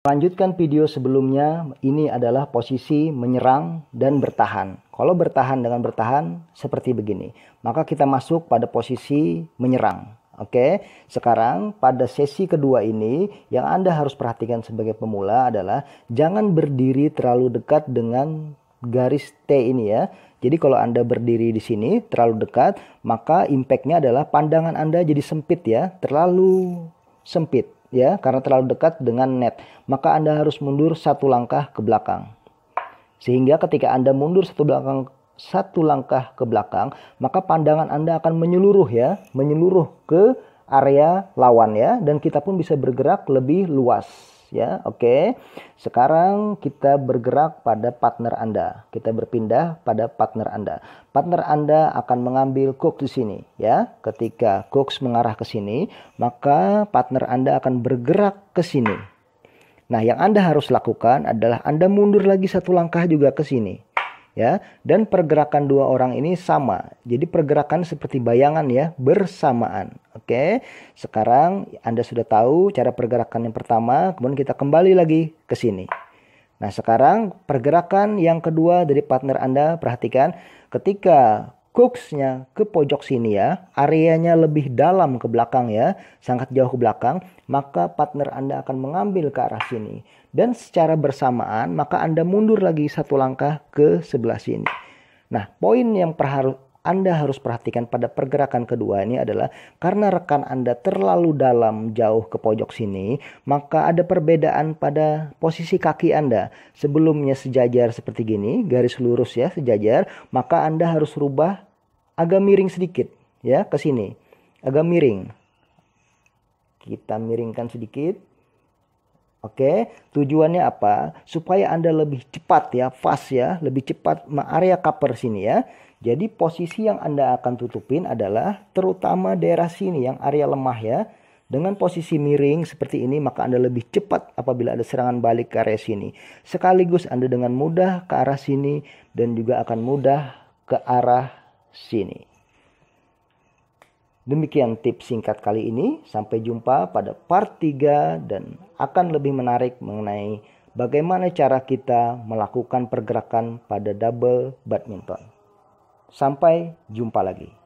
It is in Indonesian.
Lanjutkan video sebelumnya, ini adalah posisi menyerang dan bertahan. Kalau bertahan dengan bertahan seperti begini, maka kita masuk pada posisi menyerang. Oke, sekarang pada sesi kedua ini yang Anda harus perhatikan sebagai pemula adalah jangan berdiri terlalu dekat dengan garis T ini ya. Jadi kalau Anda berdiri di sini terlalu dekat, maka impactnya adalah pandangan Anda jadi sempit ya, terlalu sempit ya karena terlalu dekat dengan net, maka Anda harus mundur satu langkah ke belakang. Sehingga ketika Anda mundur satu belakang satu langkah ke belakang, maka pandangan Anda akan menyeluruh ya, menyeluruh ke area lawan ya dan kita pun bisa bergerak lebih luas ya. Oke. Sekarang kita bergerak pada partner Anda. Kita berpindah pada partner Anda. Partner Anda akan mengambil Cook di sini ya. Ketika Cooks mengarah ke sini, maka partner Anda akan bergerak ke sini. Nah, yang Anda harus lakukan adalah Anda mundur lagi satu langkah juga ke sini ya dan pergerakan dua orang ini sama jadi pergerakan seperti bayangan ya bersamaan oke sekarang Anda sudah tahu cara pergerakan yang pertama kemudian kita kembali lagi ke sini nah sekarang pergerakan yang kedua dari partner Anda perhatikan ketika Cooksnya ke pojok sini ya, areanya lebih dalam ke belakang ya, sangat jauh ke belakang, maka partner Anda akan mengambil ke arah sini. Dan secara bersamaan, maka Anda mundur lagi satu langkah ke sebelah sini. Nah, poin yang perharu anda harus perhatikan pada pergerakan kedua ini adalah karena rekan Anda terlalu dalam jauh ke pojok sini, maka ada perbedaan pada posisi kaki Anda. Sebelumnya sejajar seperti gini, garis lurus ya sejajar, maka Anda harus rubah agak miring sedikit ya ke sini. Agak miring. Kita miringkan sedikit. Oke, tujuannya apa? Supaya Anda lebih cepat ya, fast ya, lebih cepat area cover sini ya. Jadi posisi yang Anda akan tutupin adalah terutama daerah sini yang area lemah ya. Dengan posisi miring seperti ini maka Anda lebih cepat apabila ada serangan balik ke area sini. Sekaligus Anda dengan mudah ke arah sini dan juga akan mudah ke arah sini. Demikian tips singkat kali ini. Sampai jumpa pada part 3 dan akan lebih menarik mengenai bagaimana cara kita melakukan pergerakan pada double badminton. Sampai jumpa lagi.